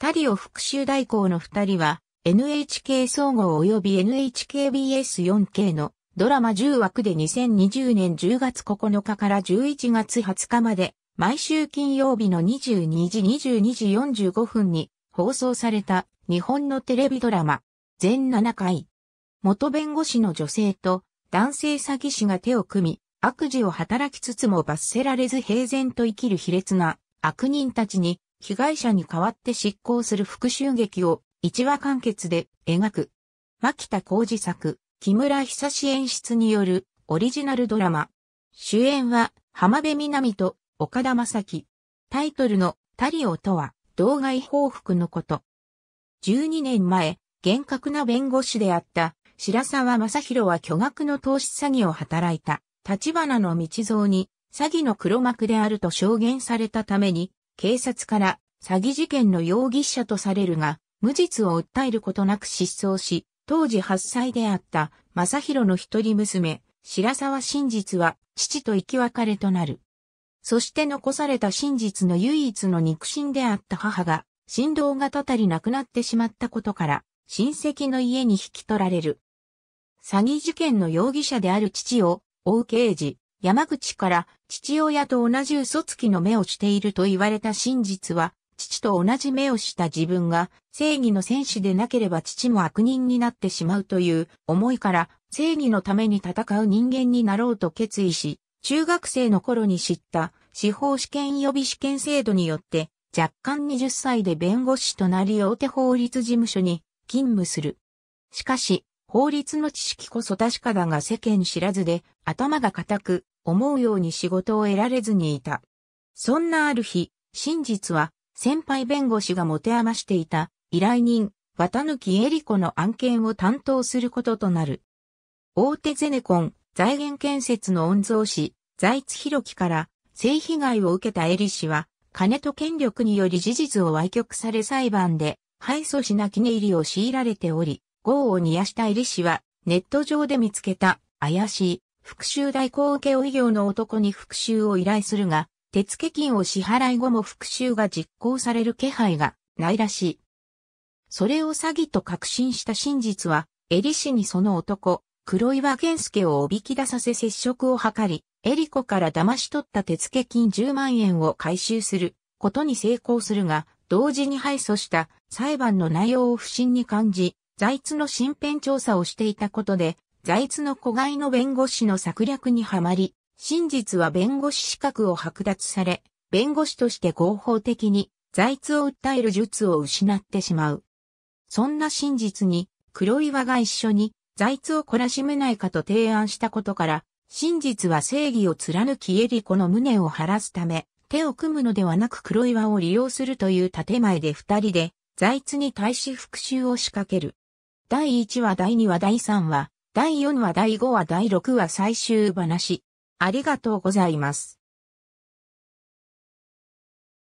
タリオ復讐代行の二人は、NHK 総合及び NHKBS4K のドラマ10枠で2020年10月9日から11月20日まで、毎週金曜日の22時22時45分に放送された日本のテレビドラマ、全7回。元弁護士の女性と男性詐欺師が手を組み、悪事を働きつつも罰せられず平然と生きる卑劣な悪人たちに被害者に代わって執行する復讐劇を一話完結で描く。牧田浩二作、木村久志演出によるオリジナルドラマ。主演は浜辺美波と岡田正樹。タイトルのタリオとは動画違報復のこと。12年前、厳格な弁護士であった白沢正宏は巨額の投資詐欺を働いた立花の道蔵に詐欺の黒幕であると証言されたために警察から詐欺事件の容疑者とされるが、無実を訴えることなく失踪し、当時8歳であった正宏の一人娘、白沢真実は父と生き別れとなる。そして残された真実の唯一の肉親であった母が、振動がたたり亡くなってしまったことから、親戚の家に引き取られる。詐欺事件の容疑者である父を、追う刑事、山口から父親と同じ嘘つきの目をしていると言われた真実は、父と同じ目をした自分が正義の戦士でなければ父も悪人になってしまうという思いから正義のために戦う人間になろうと決意し、中学生の頃に知った司法試験予備試験制度によって若干20歳で弁護士となり大手法律事務所に勤務する。しかし、法律の知識こそ確かだが世間知らずで、頭が固く、思うように仕事を得られずにいた。そんなある日、真実は、先輩弁護士が持て余していた、依頼人、綿貫恵理子の案件を担当することとなる。大手ゼネコン、財源建設の御曹司、財津弘樹から、性被害を受けた恵理氏は、金と権力により事実を歪曲され裁判で、敗訴しなきね入りを強いられており、豪を煮やした入氏は、ネット上で見つけた、怪しい、復讐代行請負業の男に復讐を依頼するが、手付金を支払い後も復讐が実行される気配がないらしい。それを詐欺と確信した真実は、エリ氏にその男、黒岩健介をおびき出させ接触を図り、エリコから騙し取った手付金10万円を回収することに成功するが、同時に敗訴した裁判の内容を不審に感じ、財津の身辺調査をしていたことで、財津の子飼いの弁護士の策略にはまり、真実は弁護士資格を剥奪され、弁護士として合法的に財津を訴える術を失ってしまう。そんな真実に黒岩が一緒に財津を懲らしめないかと提案したことから、真実は正義を貫きエリコの無念を晴らすため、手を組むのではなく黒岩を利用するという建前で二人で、財津に対し復讐を仕掛ける。第1話第2話第3話、第4話第5話第6話最終話。ありがとうございます。